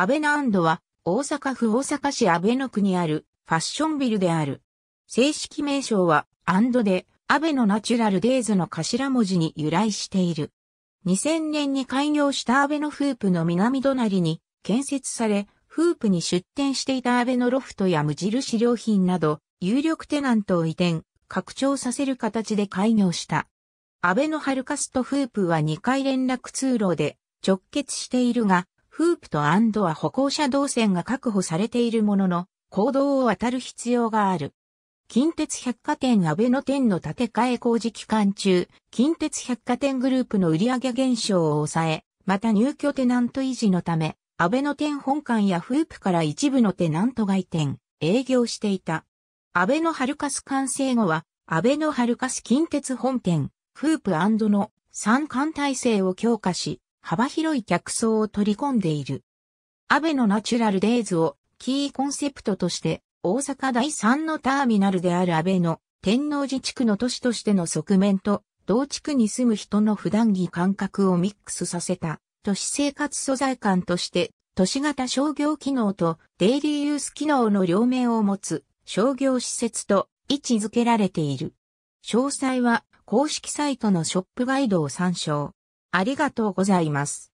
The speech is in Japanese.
アベナンドは、大阪府大阪市阿倍野区にあるファッションビルである。正式名称は、アンドで、アベノナチュラルデイズの頭文字に由来している。2000年に開業したアベノフープの南隣に建設され、フープに出店していたアベノロフトや無印良品など、有力テナントを移転、拡張させる形で開業した。アベノハルカスとフープは2回連絡通路で直結しているが、フープとアンドは歩行者動線が確保されているものの、行動を渡る必要がある。近鉄百貨店安倍の店の建て替え工事期間中、近鉄百貨店グループの売上減少を抑え、また入居テナント維持のため、安倍の店本館やフープから一部のテナント外店、営業していた。安倍のハルカス完成後は、安倍のハルカス近鉄本店、フープの3艦体制を強化し、幅広い客層を取り込んでいる。アベノナチュラルデイズをキーコンセプトとして、大阪第3のターミナルである安倍の天王寺地区の都市としての側面と、同地区に住む人の普段着感覚をミックスさせた、都市生活素材感として、都市型商業機能とデイリーユース機能の両面を持つ商業施設と位置づけられている。詳細は公式サイトのショップガイドを参照。ありがとうございます。